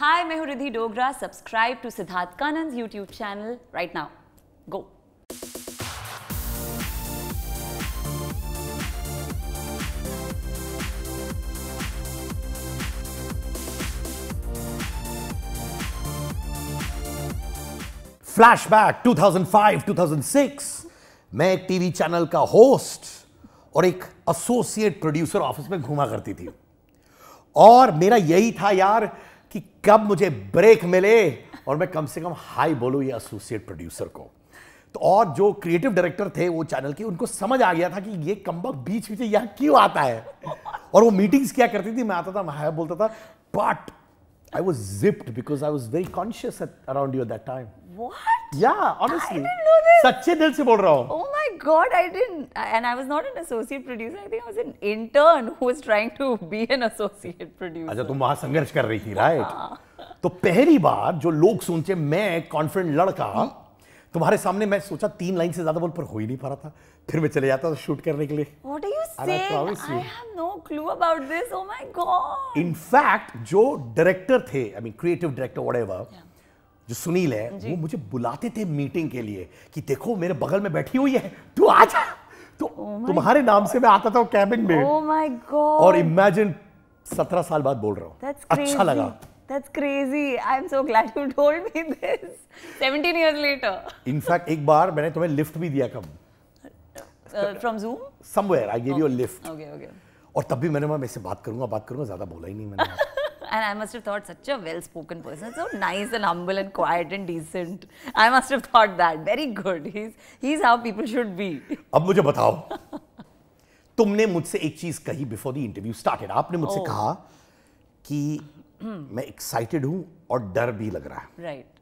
हाय मैं हूं Riddhi Dogra subscribe to Siddharth Kannan YouTube channel right now go flashback 2005-2006 मैं एक टीवी चैनल का होस्ट और एक एसोसिएट प्रोड्यूसर ऑफिस में घूमा करती थी और मेरा यही था यार कि कब मुझे ब्रेक मिले और मैं कम से कम हाई बोलूँ ये एसोसिएट प्रोड्यूसर को तो और जो क्रिएटिव डायरेक्टर थे वो चैनल के उनको समझ आ गया था कि ये कम्बक बीच बीच यहाँ क्यों आता है और वो मीटिंग्स क्या करती थी मैं आता था मैं बोलता था but I was zipped because I was very conscious around you that time What? अच्छा, संघर्ष कर रही थी, right? तो पहली बार जो लोग सुनते मैं कॉन्फिडेंट लड़का तुम्हारे सामने मैं सोचा तीन लाइन से ज्यादा बोल पर हो ही नहीं पा रहा था फिर मैं चले जाता था शूट करने के लिए what are you got in जो डायरेक्टर थे I mean creative director whatever जो सुनील है वो मुझे बुलाते थे मीटिंग के लिए कि देखो मेरे बगल में बैठी हुई है तू आ जा तो oh तुम्हारे God. नाम से मैं आता था कैबिन में oh और इमेजिन सत्रह साल बाद बोल रहा हूँ अच्छा लगा That's crazy. I'm so glad you told me this. 17 years later. In fact, एक बार मैंने तुम्हें लिफ्ट भी दिया कम. Uh, from Zoom? Somewhere. I gave oh. you a lift. Okay, okay. और तब भी मैंने मैं से बात करूंगा बात करूंगा ज्यादा बोला ही नहीं मैंने and I must have thought such a well-spoken person, so nice and humble and quiet and decent. I must have thought that very good. He's he's how people should be. अब मुझे बताओ, तुमने मुझसे एक चीज कही before the interview started. आपने मुझसे oh. कहा कि मैं excited हूँ और डर भी लग रहा है. Right.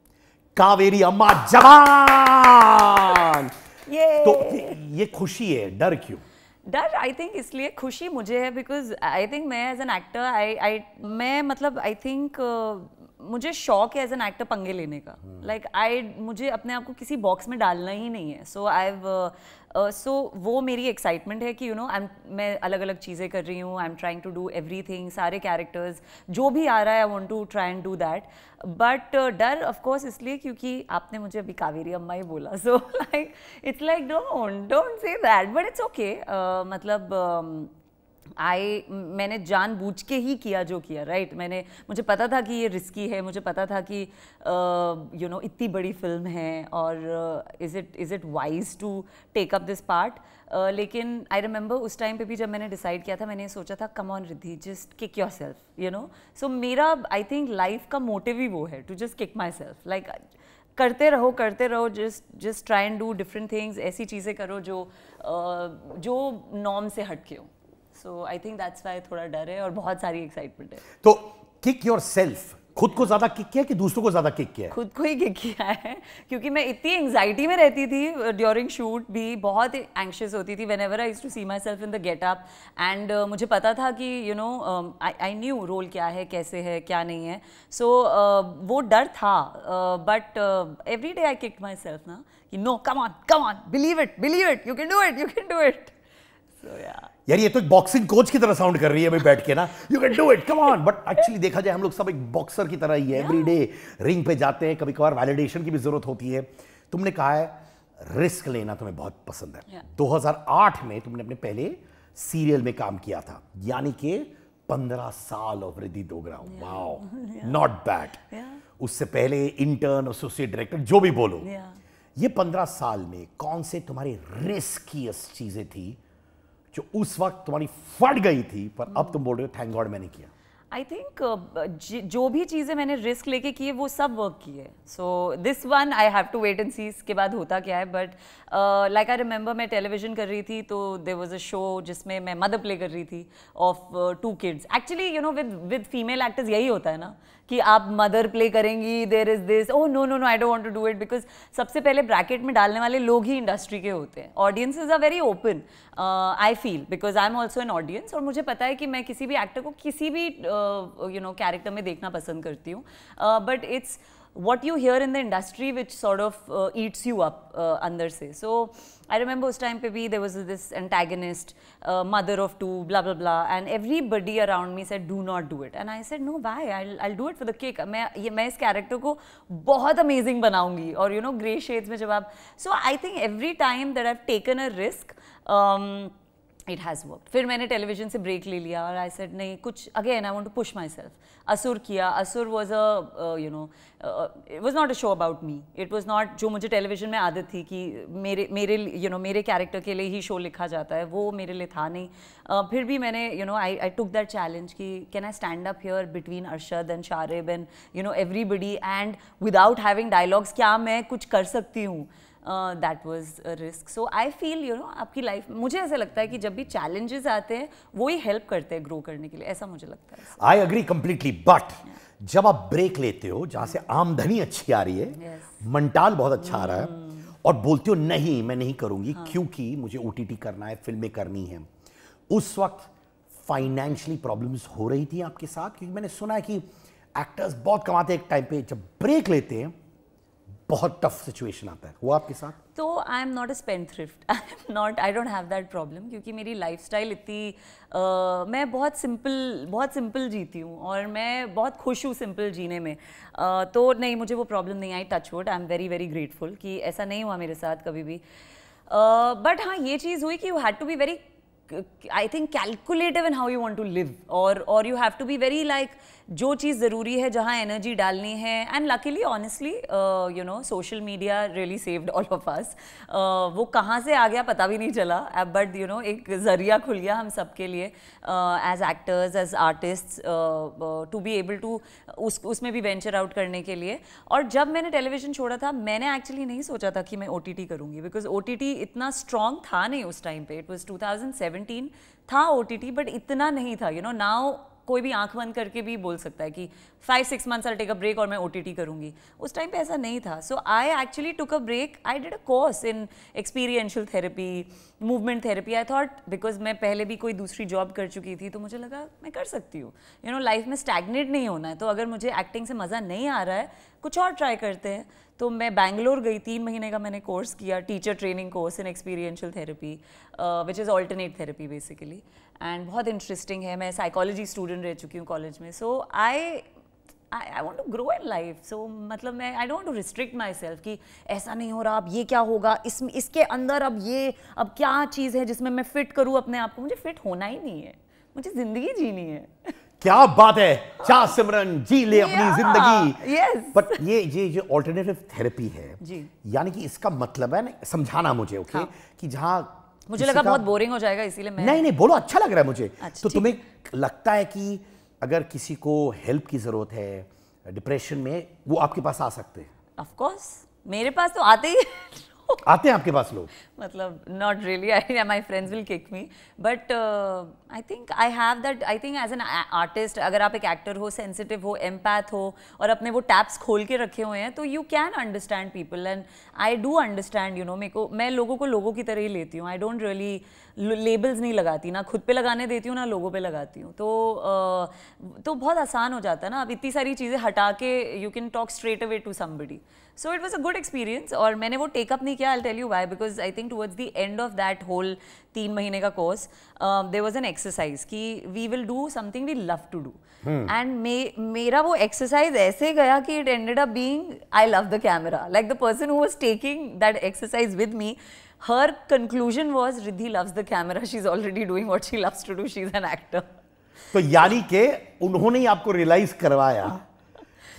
कावेरी अम्मा जवान. ये तो ये खुशी है डर क्यों डर आई थिंक इसलिए खुशी मुझे है बिकॉज आई थिंक मैं as an actor I I मैं मतलब आई थिंक uh, मुझे शौक है एज एन एक्टर पंगे लेने का लाइक hmm. आई like, मुझे अपने आप को किसी बॉक्स में डालना ही नहीं है सो आई सो uh, वो मेरी एक्साइटमेंट है कि यू नो आई मैं अलग अलग चीज़ें कर रही हूँ I am trying to do everything सारे कैरेक्टर्स जो भी आ रहा है I want to try and do that but डर ऑफकोर्स इसलिए क्योंकि आपने मुझे अभी कावेरी अम्मा ही बोला so like it's like don't don't say that but it's okay मतलब um, आई मैंने जानबूझ के ही किया जो किया राइट right? मैंने मुझे पता था कि ये रिस्की है मुझे पता था कि यू नो इतनी बड़ी फिल्म है और is it is it wise to take up this part लेकिन आई रिमेंबर उस टाइम पे भी जब मैंने डिसाइड किया था मैंने ये सोचा था come on Riddhi just kick yourself you know so मेरा आई थिंक लाइफ का मोटिव ही वो है to just kick myself like करते रहो करते रहो just just try and do different things ऐसी चीज़ें करो जो uh, जो नॉर्म से हटके हो so I think that's why थोड़ा डर है और बहुत सारी एक्साइटमेंट है तो किक योर सेल्फ खुद को ज्यादा किक किया कि दूसरों को ज्यादा किक किया खुद को ही किक किया है क्योंकि मैं इतनी एंगजाइटी में रहती थी ड्यूरिंग uh, शूट भी बहुत एंक्शियस होती थी whenever I to see myself in the get up and मुझे पता था कि you know I knew role क्या है कैसे है क्या नहीं है सो so, uh, वो डर था but every day I kick myself ना कि no come on come on believe it believe it you can do it you can do it so yeah यार ये तो एक बॉक्सिंग कोच की तरह साउंड कर रही है बैठ के ना you can do it come on but actually देखा जाए हम लोग सब एक बॉक्सर की तरह ही है एवरी डे रिंग पे जाते हैं कभी कभार वैलिडेशन की भी जरूरत होती है तुमने कहा है रिस्क लेना तुम्हें बहुत पसंद है yeah. 2008 में तुमने अपने पहले सीरियल में काम किया था यानी कि 15 साल of Riddhi Dogra wow not bad उससे पहले इंटर्न एसोसिएट डायरेक्टर जो भी बोलो yeah. ये 15 साल में कौन से तुम्हारी रिस्कियस चीजें थी जो उस वक्त तुम्हारी फट गई थी पर अब तुम बोल रहे हो थैंक गॉड मैंने किया आई थिंक uh, जो भी चीज़ें मैंने रिस्क लेके किए वो सब वर्क किए so this one I have to wait and see इसके बाद होता क्या है बट लाइक आई रिमेंबर मैं टेलीविजन कर रही थी तो देर वॉज अ शो जिसमें मैं मदर प्ले कर रही थी of two kids actually you know with with female actors यही होता है ना कि आप मदर प्ले करेंगी there is this oh no no no I don't want to do it because सबसे पहले ब्रैकेट में डालने वाले लोग ही इंडस्ट्री के होते हैं audience is are very open I feel because I am also an audience और मुझे पता है कि मैं किसी भी एक्टर को किसी भी यू नो कैरेक्टर में देखना पसंद करती हूँ but it's uh, what you hear in the industry which sort of uh, eats you up uh, andar so i remember us time pe there was this antagonist uh, mother of two blah blah blah and everybody around me said do not do it and i said no why i'll i'll do it for the kick main main character ko bahut amazing banaungi or you know gray shades mein jab so i think every time that i've taken a risk um, it has work फिर मैंने television से break ले लिया और आई said नहीं कुछ again I want to push myself Asur किया Asur was a you know it was not a show about me it was not जो मुझे टेलीविजन में आदत थी कि मेरे मेरे यू नो मेरे कैरेक्टर के लिए ही शो लिखा जाता है वो मेरे लिए था नहीं uh, फिर भी मैंने you know I I took that challenge कि can I stand up here between Arshad and Sharib and you know everybody and without having dialogues क्या मैं कुछ कर सकती हूँ that was risk so I feel you know आपकी लाइफ मुझे ऐसा लगता है कि जब भी चैलेंजेस आते हैं वो ही हेल्प करते हैं ग्रो करने के लिए ऐसा मुझे लगता है आई अग्री कम्प्लीटली बट जब आप ब्रेक लेते हो जहाँ से आमदनी अच्छी आ रही है yes. मंटाल बहुत अच्छा आ रहा है hmm. और बोलते हो नहीं मैं नहीं करूंगी हाँ. क्योंकि मुझे ओ करना है फिल्में करनी है उस वक्त फाइनेंशियली प्रॉब्लम्स हो रही थी आपके साथ क्योंकि मैंने सुना है कि एक्टर्स बहुत कमाते हैं एक टाइम पे जब ब्रेक लेते हैं बहुत टफ सिचुएशन आता है वो आपके साथ तो I am not a spendthrift I am not I don't have that problem क्योंकि मेरी लाइफ स्टाइल इतनी uh, मैं बहुत सिंपल बहुत सिंपल जीती हूँ और मैं बहुत खुश हूँ सिंपल जीने में uh, तो नहीं मुझे वो प्रॉब्लम नहीं I touch wood I am very very grateful कि ऐसा नहीं हुआ मेरे साथ कभी भी बट uh, हाँ ये चीज़ हुई कि you had to be very I think calculative in how you want to live और और you have to be very like जो चीज़ ज़रूरी है जहाँ एनर्जी डालनी है and luckily honestly you know social media really saved all of us वो कहाँ से आ गया पता भी नहीं चला बट यू नो एक ज़रिया खुल गया हम सब के लिए as actors as artist to be able to उस उसमें भी वेंचर आउट करने के लिए और जब मैंने टेलीविज़न छोड़ा था मैंने एक्चुअली नहीं सोचा था कि मैं ओ टी टी करूँगी बिकॉज ओ टी टी इतना स्ट्रॉन्ग था नहीं उस टाइम पर it was two thousand seventeen था ओ टी टी बट इतना नहीं था यू नो नाउ कोई भी आंख बंद करके भी बोल सकता है कि five six months I take a break और मैं ओ करूंगी उस टाइम पे ऐसा नहीं था so I actually took a break I did a course in experiential therapy movement therapy I thought because मैं पहले भी कोई दूसरी जॉब कर चुकी थी तो मुझे लगा मैं कर सकती हूँ यू नो लाइफ में स्टैगनेट नहीं होना है तो अगर मुझे एक्टिंग से मज़ा नहीं आ रहा है कुछ और ट्राई करते हैं तो मैं बैंगलोर गई तीन महीने का मैंने कोर्स किया teacher training course in experiential therapy which is alternate therapy basically and बहुत इंटरेस्टिंग है मैं साइकोलॉजी स्टूडेंट रह चुकी हूँ कॉलेज में so I I want to grow in life so मतलब मैं I don't restrict myself कि ऐसा नहीं हो रहा अब ये क्या होगा इस इसके अंदर अब ये अब क्या चीज़ है जिसमें मैं फिट करूँ अपने आप को मुझे फिट होना ही नहीं है मुझे जिंदगी जीनी है क्या बात है चा सिमरन जी ले अपनी जिंदगी yes. बट ये ये जो ऑल्टरनेटिव थेरेपी है यानी कि इसका मतलब है ना समझाना मुझे ओके okay? हाँ. कि जहाँ मुझे लगा बहुत बोरिंग हो जाएगा इसीलिए मैं नहीं नहीं बोलो अच्छा लग रहा है मुझे अच्छा, तो तुम्हें लगता है कि अगर किसी को हेल्प की ज़रूरत है डिप्रेशन में वो आपके पास आ सकते हैं ऑफ कोर्स मेरे पास तो आते ही आते हैं आपके पास लोग मतलब not really I my friends will kick me but I think I have that I think as an artist अगर आप एक एक्टर हो सेंसिटिव हो एम्पैथ हो और अपने वो टैप्स खोल के रखे हुए हैं तो you can understand people and I do understand you know मेरे को मैं लोगों को लोगों की तरह ही लेती हूँ आई डोंट रियली लेबल्स नहीं लगाती ना खुद पे लगाने देती हूँ ना लोगों पे लगाती हूँ तो आ, तो बहुत आसान हो जाता है ना अब इतनी सारी चीज़ें हटा के you can talk straight away to somebody so it was a good experience और मैंने वो टेकअप नहीं किया I tell you why because I think towards the end of that whole तीन महीने का कोर्स देर वॉज एन एक्सरसाइज कि we will do something we love to do and मेरा वो एक्सरसाइज ऐसे गया कि it ended up being I love the camera like the person who was taking that exercise with me her conclusion was Riddhi loves the camera. She's already doing what she loves to do. She's an actor. तो यानी के उन्होंने ही आपको realise करवाया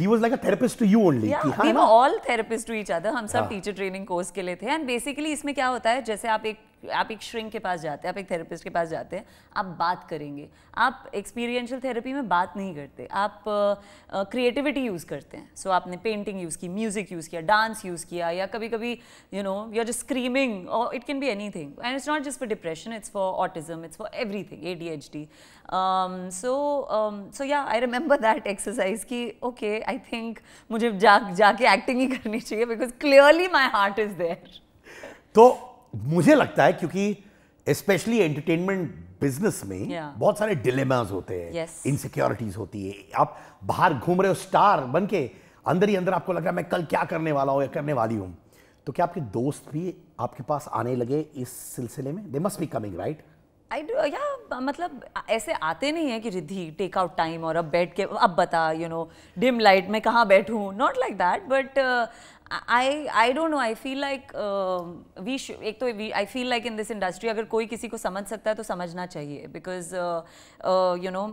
he was like a therapist to you only yeah, we were all therapists to each other हम सब teacher training course के लिए थे एंड बेसिकली इसमें क्या होता है जैसे आप एक आप एक श्रिंक के पास जाते हैं आप एक थेरेपिस्ट के पास जाते हैं आप बात करेंगे आप एक्सपीरियंशियल थेरेपी में बात नहीं करते आप क्रिएटिविटी यूज़ करते हैं सो so, आपने पेंटिंग यूज़ की म्यूज़िक यूज़ किया डांस यूज़ किया या कभी कभी you know you are just screaming और it can be anything and it's not just for depression it's for autism it's for everything A D H D so so yeah I remember that exercise की okay I think मुझे जा जाके acting ही करनी चाहिए because clearly my heart is there तो मुझे लगता है क्योंकि स्पेशली एंटरटेनमेंट बिजनेस में yeah. बहुत सारे डिलेमाज होते हैं yes. होती है आप बाहर घूम रहे हो स्टार बन के अंदर ही अंदर आपको लग रहा है मैं कल क्या करने वाला हूँ या करने वाली हूँ तो क्या आपके दोस्त भी आपके पास आने लगे इस सिलसिले में they must be coming right I do yeah मतलब ऐसे आते नहीं है कि रिद्धि टेक आउट टाइम और अब बैठ के अब बता यू नो डिम लाइट में कहाँ बैठूँ not like that but I I don't know I feel like we एक तो I feel like in this industry अगर कोई किसी को समझ सकता है तो समझना चाहिए बिकॉज यू नो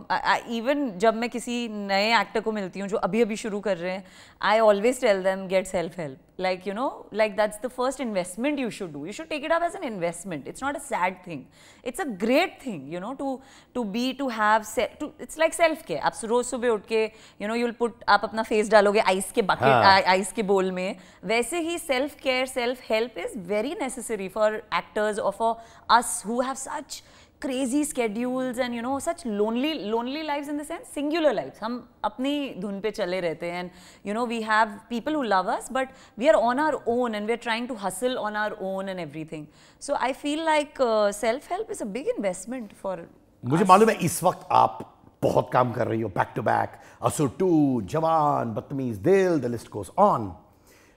इवन जब मैं किसी नए एक्टर को मिलती हूँ जो अभी अभी शुरू कर रहे हैं I always tell them gets help help like you know like that's the first investment you should do you should take it up as an investment it's not a sad thing it's a great thing you know to to be to have to, it's like self care आप रोज सुबह उठ you know you'll put आप अपना face डालोगे ice के bucket हाँ. ice के bowl में वैसे ही self care self help is very necessary for actors or for us who have such crazy schedules and you know such lonely lonely lifes in the sense singular lifes हम अपनी धुन पे चले रहते हैं and you know we have people who love us but we are on our own and we are trying to hustle on our own and everything so I feel like self help is a big investment for मुझे मालूम है इस वक्त आप बहुत काम कर रही हो back to back Asur to Jawan Badtameez Dil the list goes on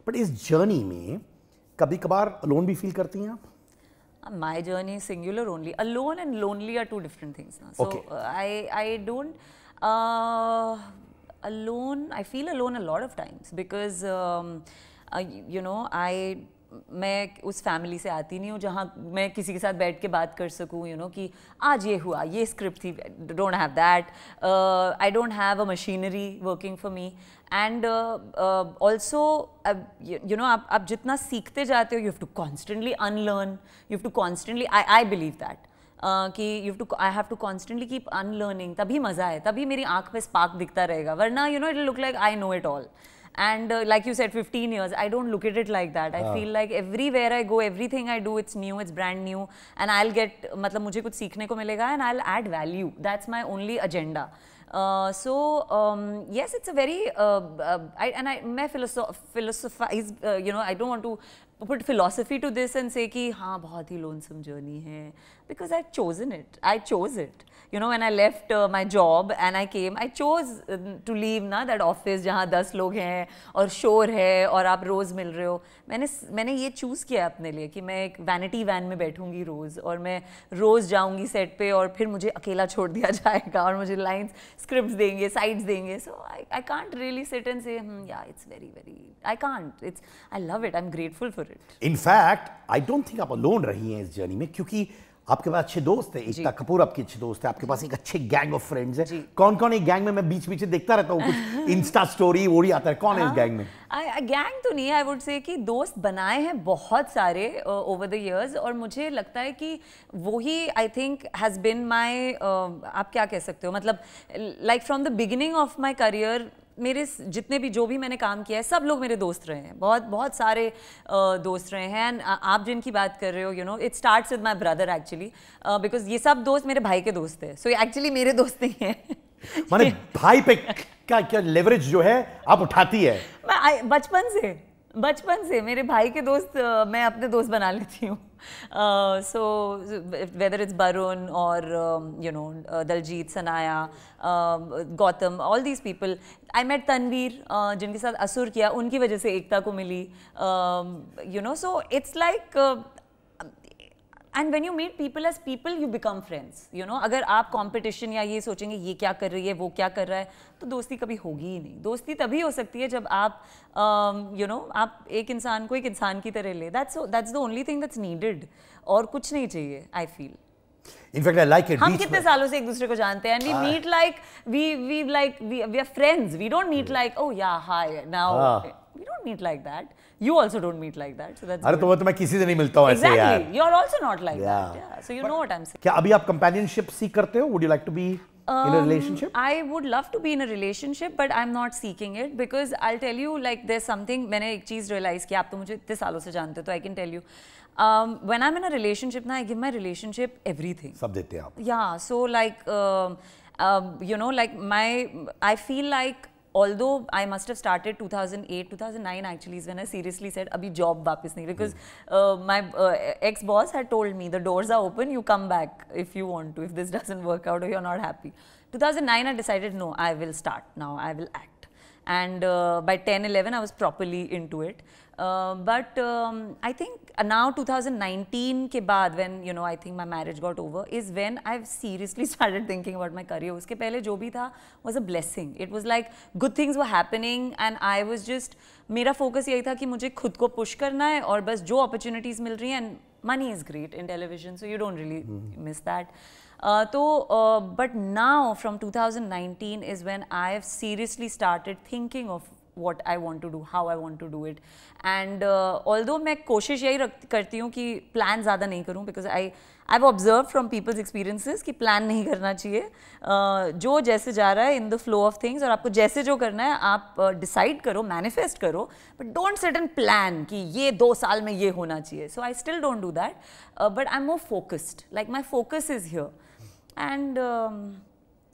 but इस जर्नी में कभी कभार लोन भी फील करती हैं आप Uh, my journey is singular only. Alone and lonely are two different things. Now. So okay. Uh, I, I don't, uh, alone, I feel alone a lot of times because, um, uh, you know, I मैं उस family से आती नहीं हूँ जहाँ मैं किसी के साथ बैठ के बात कर सकूँ यू नो कि आज ये हुआ ये स्क्रिप्ट थी don't have that I don't have a machinery working for me and also you know आप आप जितना सीखते जाते हो you have to constantly unlearn you have to constantly I I believe that कि you to I have to constantly keep unlearning तभी मज़ा है तभी मेरी आँख में स्पार्क दिखता रहेगा वरना you know it look like I know it all And uh, like you said, 15 years, I don't look at it like that. I feel like everywhere I go, everything I do, it's new, it's brand new. And I'll get, मतलब मुझे कुछ सीखने को मिलेगा and I'll add value. That's my only agenda. Uh, so um, yes, it's a very uh, uh, I, and I मैं philosophize uh, you know I don't want to put philosophy to this and say that हाँ बहुत ही lonesome journey है because I've chosen it. I chose it. You know, when I left uh, my job and I came, I chose uh, to leave ना that office जहाँ दस लोग हैं और शोर है और आप रोज़ मिल रहे हो मैंने मैंने ये चूज़ किया अपने लिए कि मैं एक वैनिटी वैन में बैठूंगी रोज़ और मैं रोज़ जाऊंगी सेट पे और फिर मुझे अकेला छोड़ दिया जाएगा और मुझे लाइंस स्क्रिप्ट देंगे साइड्स देंगे so I I can't really sit and say yeah it's very very I can't it's I love it I am grateful for it fact I don't think आप अलोन रही हैं इस journey में क्योंकि आपके पास अच्छे दोस्त है एकता कपूर आपके अच्छे दोस्त है आपके पास एक अच्छे गैंग ऑफ फ्रेंड्स है कौन कौन एक गैंग में मैं बीच बीच देखता रहता हूँ कुछ इंस्टा स्टोरी वो ही आता है कौन है इस गैंग हाँ। में गैंग तो नहीं है आई वुड से कि दोस्त बनाए हैं बहुत सारे ओवर द इयर्स और मुझे लगता है कि वो ही आई थिंक हैज़ बिन माई आप क्या कह सकते हो मतलब like from the beginning of my career मेरे जितने भी जो भी मैंने काम किया है सब लोग मेरे दोस्त रहे हैं बहुत बहुत सारे दोस्त रहे हैं एंड आप जिनकी बात कर रहे हो you know it starts with my brother actually because ये सब दोस्त मेरे भाई के दोस्त हैं सो एक्चुअली मेरे दोस्त नहीं हैं माने भाई पे क्या क्या लेवरेज जो है आप उठाती है बचपन से बचपन से मेरे भाई के दोस्त मैं अपने दोस्त बना लेती हूँ सो वेदर इट्स बरुण और you know Daljeet Sanaya Gautam all these people I met Tanveer जिनके साथ असुर किया उनकी वजह से एकता को मिली you know so it's like and when you meet people as people you become friends you know अगर आप कॉम्पिटिशन या ये सोचेंगे ये क्या कर रही है वो क्या कर रहा है तो दोस्ती कभी होगी ही नहीं दोस्ती तभी हो सकती है जब आप you um, know you know, आप एक इंसान को एक इंसान की तरह ले that's that's the only thing that's needed और कुछ नहीं चाहिए I feel In fact, I like it. हम कितने में... सालों से एक दूसरे को जानते हैं we we meet like like, we like we are friends we don't like, oh yeah, hi, now. Now हाँ। We don't meet like that. you also don't meet like that so that's अरे तो मैं तुम्हें किसी से नहीं मिलता हूँ exactly. ऐसे यार you are also not like yeah. that yeah so you But know what I'm saying क्या अभी आप companionship seek करते हो would you like to be um, in a relationship I would love to be in a relationship but I'm not seeking it because I'll tell you like there's something मैंने एक चीज़ realize की आप तो मुझे इतने सालों से जानते हो तो I can tell you um, when I'm in a relationship ना I give my relationship everything सब देते हैं आप yeah so like uh, um, you know like my I feel like although I must have started 2008, 2009 actually is when I seriously said, abhi job wapis nahi. Because hmm. uh, my uh, ex-boss had told me, the doors are open, you come back if you want to, if this doesn't work out or you're not happy. 2009 I decided, no, I will start now, I will act. And uh, by 10, 11 I was properly into it. But I think now 2019 के बाद when you know I think my marriage got over is when I have seriously started thinking about my career उसके पहले जो भी था was a blessing it was like good things were happening and I was just मेरा focus यही था कि मुझे खुद को पुश करना है और बस जो अपॉर्चुनिटीज़ मिल रही हैं and money is great in television so you don't really miss that तो but now from 2019 is when I have seriously started thinking of what I want to do how I want to do it and all though मैं कोशिश यही रख करती हूँ कि plan ज़्यादा नहीं करूँ because I I have observe from people's experiences कि प्लान नहीं करना चाहिए uh, जो जैसे जा रहा है in the flow of things और आपको जैसे जो करना है आप डिसाइड uh, करो मैनिफेस्ट करो but don't set an plan कि ये दो साल में ये होना चाहिए so I still don't do that but I am more focused like my focus is here and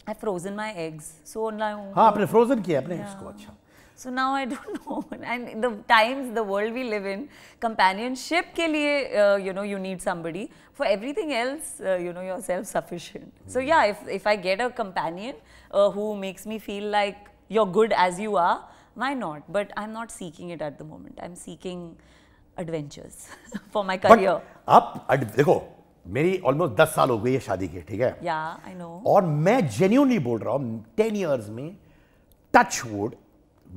I frozen my eggs so online हाँ आपने फ्रोजन किया अपने yeah. को अच्छा so now I don't know and the times the world we live in companionship के लिए you know you need somebody for everything else you know your self sufficient so yeah if if I get a companion who makes me feel like your good as you are you not but I am not seeking it at the moment I am seeking adventures for my career आप देखो मेरी almost दस साल हो गई है शादी के ठीक है या आई नो और मैं जेन्यूनली बोल रहा हूँ टेन ईयर्स में टच वुड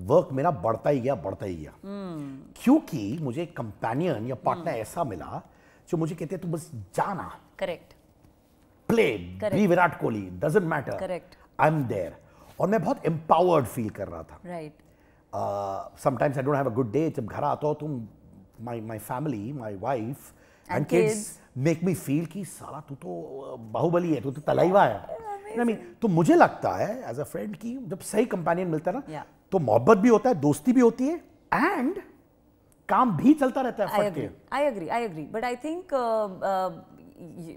वर्क मेरा बढ़ता ही गया बढ़ता ही गया hmm. क्योंकि मुझे एक कंपेनियन या पार्टनर हम्म। hmm. ऐसा मिला जो मुझे कहते हैं तू बस जाना correct play be Virat Kohli doesn't matter correct I am there और मैं बहुत एम्पावर्ड फील कर रहा था right sometimes I don't have a good day जब घर आता हो तुम my my family my wife and kids make me feel कि सारा तू तो uh, बाहुबली है तू तो तलाईवा है I mean, तो मुझे लगता है एज अ फ्रेंड की जब सही कंपेनियन मिलता है ना yeah. तो मोहब्बत भी होता है दोस्ती भी होती है एंड काम भी चलता रहता है I agree I agree but I think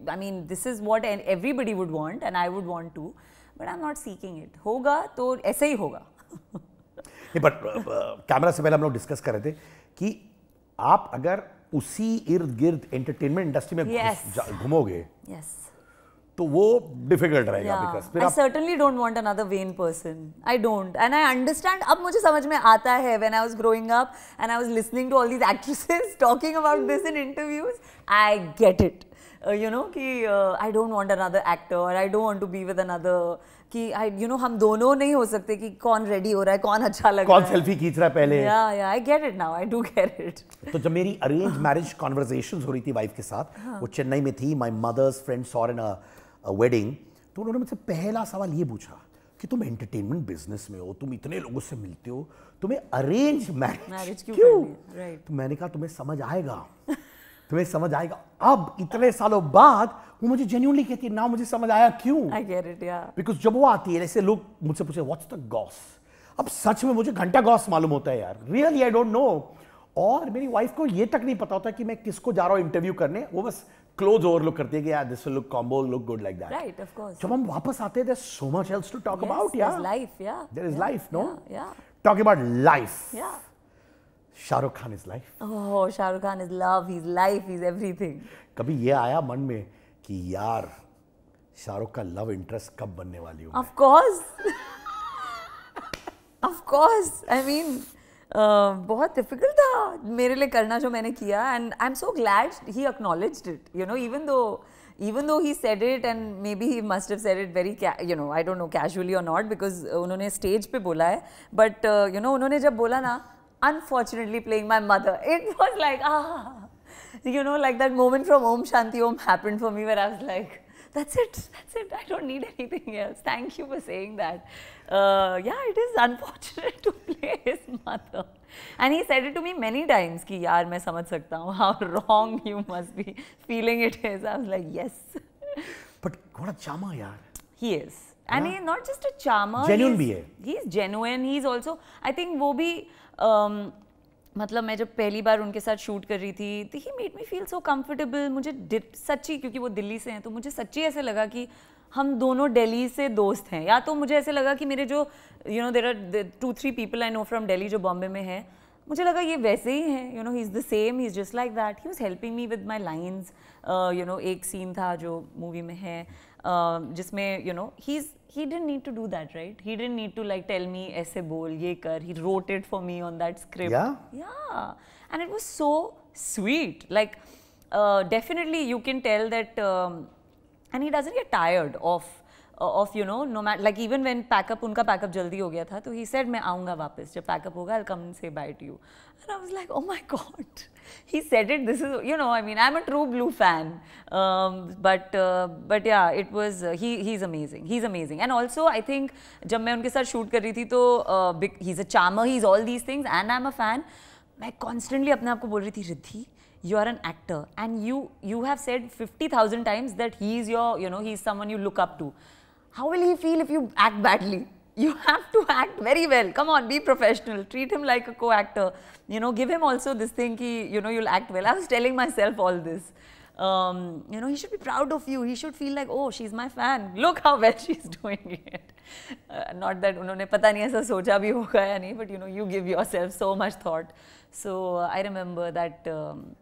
I mean this is what and everybody would want and I would want to but I am not seeking it होगा तो ऐसे ही होगा बट कैमरा uh, uh, से पहले हम लोग discuss कर रहे थे कि आप अगर उसी इर्द गिर्द एंटरटेनमेंट इंडस्ट्री में घूमोगे yes. तो वो डिफिकल्ट रहेगा बिकॉज फिर I certainly don't want another when person I don't and I understand अब मुझे समझ में आता है when I was growing up and I was listening to all these actresses talking about this in interviews I get it you know कि I don't want another actor I don't want to be with another कि I you know हम दोनों नहीं हो सकते कि कौन ready हो रहा है कौन अच्छा लग रहा है कौन सेल्फी खींच रहा है पहले yeah yeah I get it now I do get it तो जब मेरी अरेंज मैरिज कन्वर्सेशंस हो रही थी वाइफ के साथ हाँ। वो चेन्नई में थी my mother's friend saw in a wedding तो उन्होंने मुझसे पहला सवाल ये पूछा कि तुम एंटरटेनमेंट बिजनेस में हो तुम इतने लोगों से मिलते हो तुम्हें अरेंज मैरिज क्यों, क्यों? Right. तो मैंने कहा तुम्हें समझ आएगा तुम्हें समझ आएगा अब इतने सालों बाद वो मुझे जेन्यूनली कहती है ना मुझे समझ आया क्यों बिकॉज yeah. जब वो आती है ऐसे लोग मुझसे पूछे व्हाट्स द गॉस अब सच में मुझे घंटा गॉस मालूम होता है यार रियली आई डोंट नो और मेरी वाइफ को ये तक नहीं पता होता कि मैं किसको जा रहा हूँ इंटरव्यू करने वो बस क्लोज ओवरलुक करती है कि यार this will look combo look good like that right of course जब हम वापस आते हैं there so much else to talk about यार there is life yeah there is life no yeah talk about life yeah Shahrukh Khan is life oh Shahrukh Khan is love he is life he is everything कभी ये आया मन में कि यार शाहरुख का love interest कब बनने वाली हूँ of course of course I mean बहुत डिफिकल्ट था मेरे लिए करना जो मैंने किया and I am so glad he acknowledge it you know even though even though he said it and maybe he must have said it very you know I don't know casually और not because उन्होंने stage पे बोला है but you know उन्होंने जब बोला ना unfortunately playing my mother it was like uh you know, like that moment from Om Shanti Om happened for me where I was like, that's it, that's it, I don't need anything else. Thank you for saying that. uh, yeah, it is unfortunate to play his mother. And he said it to me many times ki यार मैं समझ सकता हूँ how wrong you must be feeling it is. I was like yes. But what a charmer यार. He is. And yeah. he's not just a charmer. Genuine भी he He's genuine. He's also I think wo भी um, मतलब मैं जब पहली बार उनके साथ shoot कर रही थी तो he made me feel so comfortable मुझे सच्ची क्योंकि वो दिल्ली से हैं तो मुझे सच्ची ऐसे लगा कि हम दोनों दिल्ली से दोस्त हैं या तो मुझे ऐसे लगा कि मेरे जो you know there are two three people I know from Delhi जो बॉम्बे में है मुझे लगा ये वैसे ही हैं you know he is the same he is just like that he was helping me with my lines you know एक सीन था जो मूवी में है Um, जिसमें you know he he didn't need to do that right he didn't need to like tell me ऐसे बोल ये कर he wrote it for me on that script yeah and it was so sweet like definitely you can tell that and he doesn't ये tired of of you know no mat like even when pack up उनका pack up जल्दी हो गया था तो he said मैं आऊँगा वापस जब पैकअप होगा I come say bite to you and I was like oh my God he said it. This is, you know, I mean, I'm a true blue fan. Um, but uh, but yeah, it was uh, he he's amazing. He's amazing. And also, I think जब मैं उनके साथ shoot कर uh, he's a charmer, he's all these things, and I'm a fan. मैं constantly अपने आप को बोल you are an actor and you you have said 50000 times that he is your you know he is someone you look up to how will he feel if you act badly you have to act very well. Come on, be professional. Treat him like a co-actor. You know, give him also this thing that you know, you'll act well. I was telling myself all this. Um, you know, he should be proud of you. He should feel like, oh, she's my fan. Look how well she's doing it. Uh, not that उन्होंने पता नहीं ऐसा सोचा भी होगा या नहीं, but you know, you give yourself so much thought. So uh, I remember that. Um,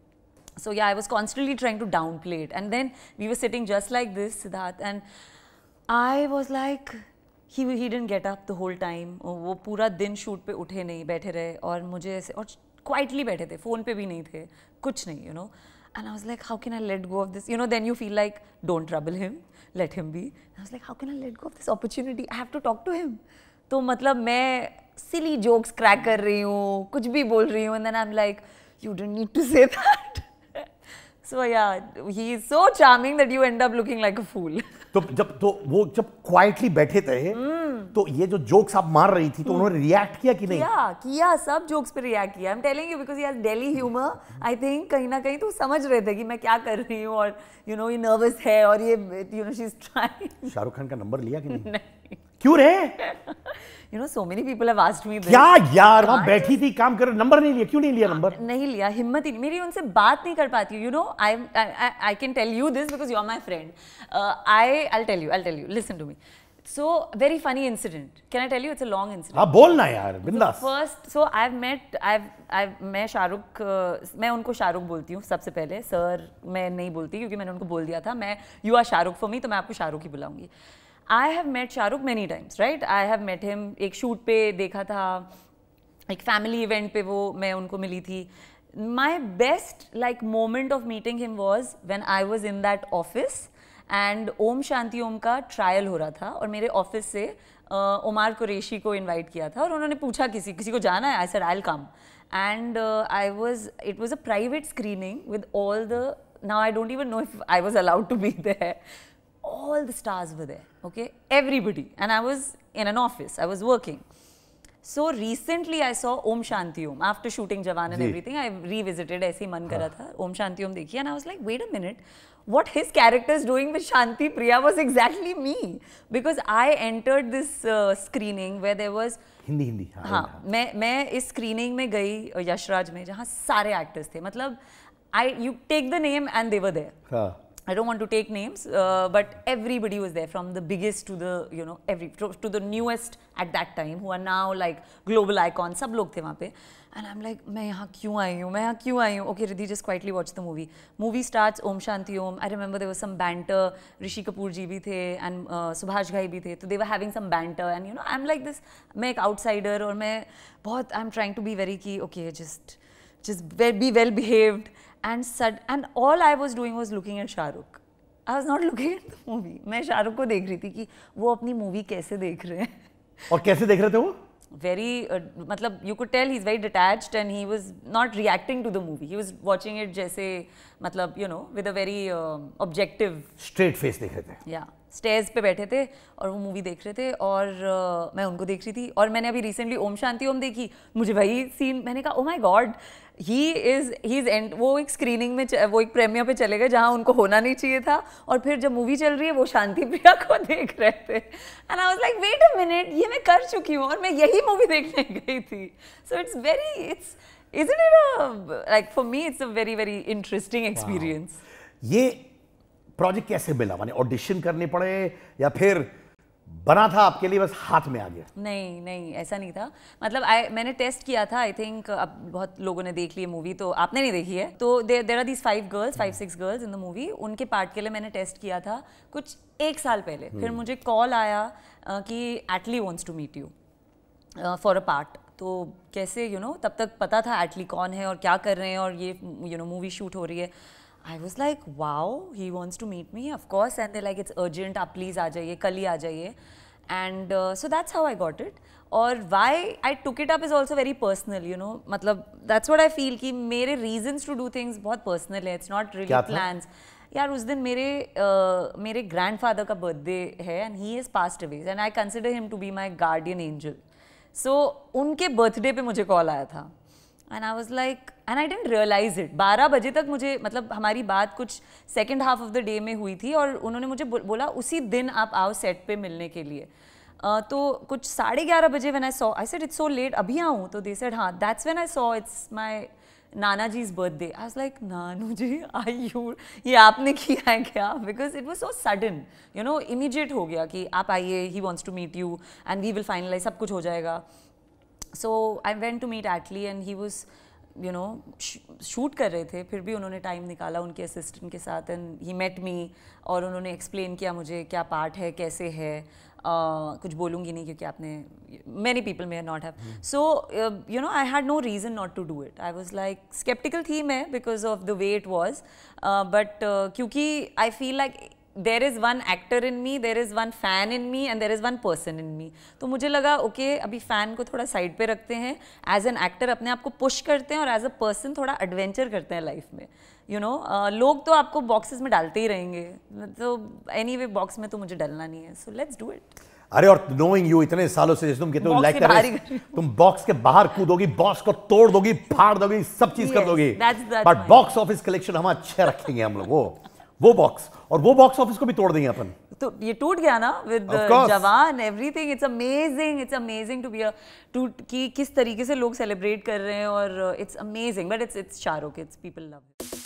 so yeah, I was constantly trying to downplay it, and then we were sitting just like this, Siddharth, and I was like he he didn't get up the whole time वो पूरा दिन shoot पे उठे नहीं बैठे रहे और मुझे ऐसे और क्वाइटली बैठे थे फ़ोन पे भी नहीं थे कुछ नहीं you know and I was like how can I let go of this you know then you feel like don't trouble him let him be I was like how can I let go of this opportunity I have to talk to him तो मतलब मैं silly jokes crack कर रही हूँ कुछ भी बोल रही हूँ and then I am like you didn't need to say that so yeah he is so charming that you end up looking like a fool तो जब तो वो जब क्वाइटली बैठे थे mm. तो ये जो जोक्स आप मार रही थी तो hmm. उन्होंने रिएक्ट किया कि नहीं किया किया सब जोक्स पे रिएक्ट किया I am telling you because he has Delhi humour I think कहीं ना कहीं तो समझ रहे थे कि मैं क्या कर रही हूँ और यू नो ये नर्वस है और ये you know she is trying Shahrukh Khan का नंबर लिया कि नहीं, नहीं क्यों रहे you know so many people have asked me क्या यार वहां हाँ, बैठी थी काम कर नंबर नहीं लिया क्यों नहीं लिया नंबर हाँ, नहीं लिया हिम्मत ही मेरी उनसे बात नहीं कर पाती you know I I can tell you this because you are my friend I I tell you I tell you listen to me so very funny incident can I tell you it's a long incident हाँ बोलना यार बिंदास. So first, आई I've met, आई मैं Shahrukh, uh, मैं उनको शाहरुख बोलती हूँ सबसे पहले. सर मैं नहीं बोलती क्योंकि मैंने उनको बोल दिया था. मैं you are Shahrukh for me तो मैं आपको शाहरुख ही बुलाऊंगी. I have met Shahrukh many times right I have met him एक शूट पे देखा था एक फैमिली इवेंट पे वो मैं उनको मिली थी my best like moment of meeting him was when I was in that office and Om Shanti Om का ट्रायल हो रहा था और मेरे ऑफिस से उमार कुरेशी को इन्वाइट किया था और उन्होंने पूछा किसी किसी को जाना है I sir I come and I was it was a private screening with all the now I don't even know if I was allowed to be there all the stars were there, okay, everybody. And I was in an office, I was working. So recently I saw Om Shanti Om. After shooting Jawan and everything, I revisited ऐसे मन करा tha Om Shanti Om dekhi and I was like, wait a minute, what his character is doing with Shanti Priya was exactly me because I entered this uh, screening where there was Hindi Hindi हाँ, हाँ मैं मैं इस screening में गई यशराज में जहाँ सारे एक्टर्स थे मतलब I you take the name and there there I don't want to take names, uh, but everybody was there from the biggest to the, you know, every, to, the newest at that time who are now like global icons, sab log the pe. And I'm like, main yahan kyun aayi hu, main yahan kyun aayi hu. Okay, Riddhi just quietly watched the movie. Movie starts, Om Shanti Om. I remember there was some banter, Rishi Kapoor ji bhi the and uh, Subhash Ghai bhi the. So they were having some banter and you know, I'm like this, main ek outsider or main, bahut, I'm trying to be very key, okay, just, just be well behaved. And sat and all I was doing was looking at Shahrukh I was not looking at the movie मैं शाहरुख को देख रही थी कि वो अपनी movie कैसे देख रहे हैं और कैसे देख रहे थे वो वेरी uh, मतलब you could tell he very detach and he was not reacting to the movie he was watching it जैसे मतलब you know with a very objective straight face देख रहे थे या yeah. स्टेज पे बैठे थे और वो मूवी देख रहे थे और uh, मैं उनको देख रही थी और मैंने अभी रिसेंटली ओम शांति ओम देखी मुझे वही सीन मैंने कहा oh my God he is he is and वो एक स्क्रीनिंग में वो एक प्रेमिया पे चले गए जहाँ उनको होना नहीं चाहिए था और फिर जब मूवी चल रही है वो शांति प्रिया को देख रहे थे and I was like wait a minute ये मैं कर चुकी हूँ और मैं यही मूवी देखने गई थी so it's very it's is it like for me it's a very very interesting experience ये प्रोजेक्ट कैसे मिला माने ऑडिशन करने पड़े या फिर बना था आपके लिए बस हाथ में आ गया नहीं नहीं ऐसा नहीं था मतलब आई मैंने टेस्ट किया था आई थिंक अब बहुत लोगों ने देख ली मूवी तो आपने नहीं देखी है तो there there are these five girls five six girls in the movie उनके पार्ट के लिए मैंने टेस्ट किया था कुछ एक साल पहले हम्म। फिर मुझे कॉल आया कि Atlee wants to meet you for a part तो कैसे यू you नो know, तब तक पता था एटली कौन है और क्या कर रहे हैं और ये यू नो मूवी शूट हो रही है I was like wow he wants to meet me of course and they like it's urgent आप प्लीज़ आ जाइए कल ही आ जाइए and so that's how I got it और why I took it up is also very personal you know मतलब that's what I feel कि मेरे रीजन्स टू डू थिंग्स बहुत पर्सनल है इट्स नॉट रियली प्लान्स यार उस दिन मेरे uh, मेरे फादर का बर्थडे है and he is passed away and I consider him to be my guardian angel so उनके बर्थडे पे मुझे कॉल आया था and I was like and I didn't realize it बारह बजे तक मुझे मतलब हमारी बात कुछ second half of the day में हुई थी और उन्होंने मुझे बोला उसी दिन आप आओ सेट पे मिलने के लिए uh, तो कुछ साढ़े ग्यारह बजे when I saw I said it's so late अभी आऊँ तो दे सेट हाँ that's when I saw it's my नाना जी is birthday I was like नानू जी आई यू ये आपने किया है क्या because it was so sudden you know immediate हो गया कि आप आइए he wants to meet you and we will finalize सब कुछ हो जाएगा so I went to meet Atlee and he was you know shoot कर रहे थे फिर भी उन्होंने टाइम निकाला उनके असिस्टेंट के साथ एंड ही मेट मी और उन्होंने एक्सप्लेन किया मुझे क्या पार्ट है कैसे है uh, कुछ बोलूँगी नहीं क्योंकि आपने many people may not have so you know I had no reason not to do it I was like skeptical थी मैं because of the way it was but क्योंकि I feel like there is one actor in me there is one fan in me and there is one person in me तो मुझे लगा okay okay, अभी fan को थोड़ा side पे रखते हैं एज एन एक्टर अपने आप को पुश करते हैं और एज अ पर्सन थोड़ा एडवेंचर करते हैं लाइफ में you you know know, uh, लोग तो आपको बॉक्सेस में डालते ही रहेंगे तो एनी वे बॉक्स में तो मुझे डलना नहीं है सो लेट्स डू इट अरे और नोइंग यू इतने सालों से तुम कहते हो लाइक कर रहे तुम बॉक्स के बाहर कूदोगी बॉक्स को तोड़ दोगी फाड़ दोगी सब चीज yes, कर दोगी बट बॉक्स ऑफिस कलेक्शन हम अच्छे रखेंगे हम लोग वो वो बॉक्स और वो बॉक्स ऑफिस को भी तोड़ देंगे अपन तो ये टूट गया ना with Jawan everything it's amazing it's amazing to be to की किस तरीके से लोग सेलिब्रेट कर रहे हैं और it's amazing but it's it's Shahrukh it's people love it